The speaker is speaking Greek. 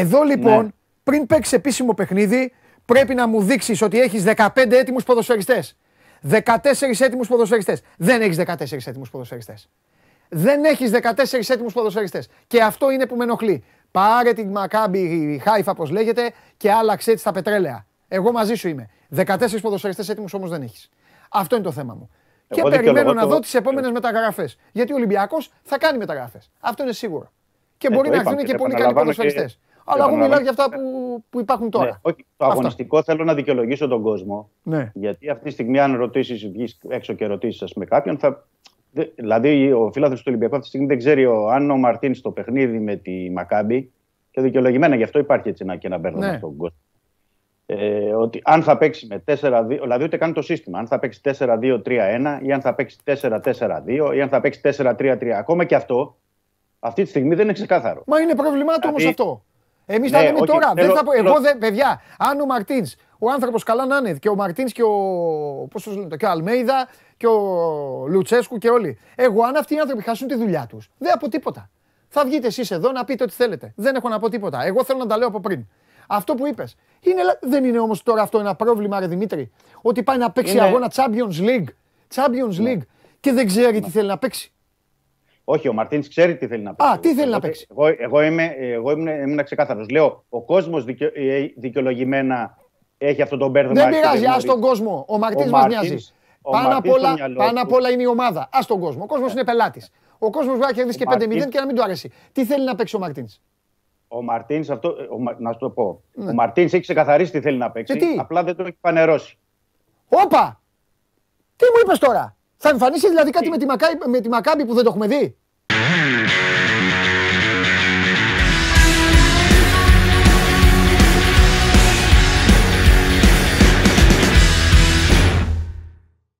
Εδώ ναι. λοιπόν, πριν παίξεις επίσημο παιχνίδι, πρέπει να μου δείξεις ότι έχεις 15 έτοιμους ποδοσφαιριστές. 14 έτοιμους ποδοσφαιριστές. Δεν έχεις 14 έτοιμους ποδοσφαιριστές. Δεν έχεις 14 έτοιμους ποδοσφαιριστές. Και αυτό είναι που με ενοχλεί. Πάρε την Μακάμπη Χάιφα, όπως λέγεται, και άλλαξε έτσι τα πετρέλαια. Εγώ μαζί σου είμαι. 14 ποδοσφαιριστές έτοιμους όμως δεν έχεις. Αυτό είναι το θέμα μου. και περιμένω να το... δω τις επόμενες μεταγραφές. Γιατί ο Ολυμπιακός θα κάνει μεταγραφές. Αυτό είναι σίγουρο. Και ε, μπορεί να έρθουν και, και πολύ καλοί ποδοσφαιριστές. Αλλά εγώ μιλάω για αυτά που, που υπάρχουν ναι, τώρα. Ναι, όχι, το αγωνιστικό θέλω να δικαιολογήσω τον κόσμο. Ναι. Γιατί αυτή τη στιγμή, αν ρωτήσεις, βγεις έξω και ρωτήσεις, με κάποιον, θα. Δηλαδή, ο φίλο του Ολυμπιακού αυτή τη στιγμή δεν ξέρει ο, αν ο Μαρτίν στο παιχνίδι με τη Μακάμπη. Και δικαιολογημένα γι' αυτό υπάρχει έτσι ένα, και ένα μπέρδεμα ναι. στον κόσμο. Ε, ότι αν θα παίξει με 4-2, δηλαδή ούτε καν το σύστημα, αν θα παίξει 4-2-3-1 ή αν θα παίξει 4-4-2 ή αν θα παίξει 4-3-3. Ακόμα και αυτό αυτή τη στιγμή δεν είναι ξεκάθαρο. Μα είναι πρόβλημά του δηλαδή, όμως αυτό. Εμείς θα ναι, δούμε τώρα. Εγώ δεν, παιδιά, αν ο Μαρτίν, ο άνθρωπος καλά να είναι και ο Μαρτίν και ο. Πώς το λένε, και ο Αλμέιδα και ο Λουτσέσκου και όλοι. Εγώ, αν αυτοί οι άνθρωποι χάσουν τη δουλειά τους, δεν από τίποτα. Θα βγείτε εσείς εδώ να πείτε ό,τι θέλετε. Δεν έχω να πω τίποτα. Εγώ θέλω να τα λέω από πριν. Αυτό που είπες. Είναι, δεν είναι όμως τώρα αυτό ένα πρόβλημα, ρε Δημήτρη. Ότι πάει να παίξει αγώνα Champions League. Champions ναι. League. Και δεν ξέρει τι θέλει να παίξει. Όχι, ο Μαρτίν ξέρει τι θέλει να παίξει. Α, τι θέλει να παίξει. Εγώ, εγώ, είμαι, εγώ ήμουν, ήμουν ξεκάθαρος. Λέω, ο κόσμος δικαι, ε, δικαιολογημένα έχει αυτό το μπέρδεμα. Δεν πειράζει, ας τον κόσμο. Ο Μαρτίν μα νοιάζει. Πάνω απ' όλα, πάνω όλα είναι η ομάδα. Ας τον κόσμο. Ο κόσμος ναι. είναι πελάτης. Ο κόσμος μπορεί να κερδίσει και 5-0 και να μην του αρέσει. Τι θέλει να παίξει ο Μαρτίν. Ο Μαρτίν, αυτό. Ο, να σου το πω. Ναι. Ο Μαρτίν έχει ξεκαθαρίσει τι θέλει να παίξει. Ε, τι? Απλά δεν το έχει φανερώσει. Όπα! Τι μου είπες τώρα. Θα εμφανίσεις δηλαδή κάτι με τη, Μακάμπη, με τη Μακάμπη που δεν το έχουμε δει.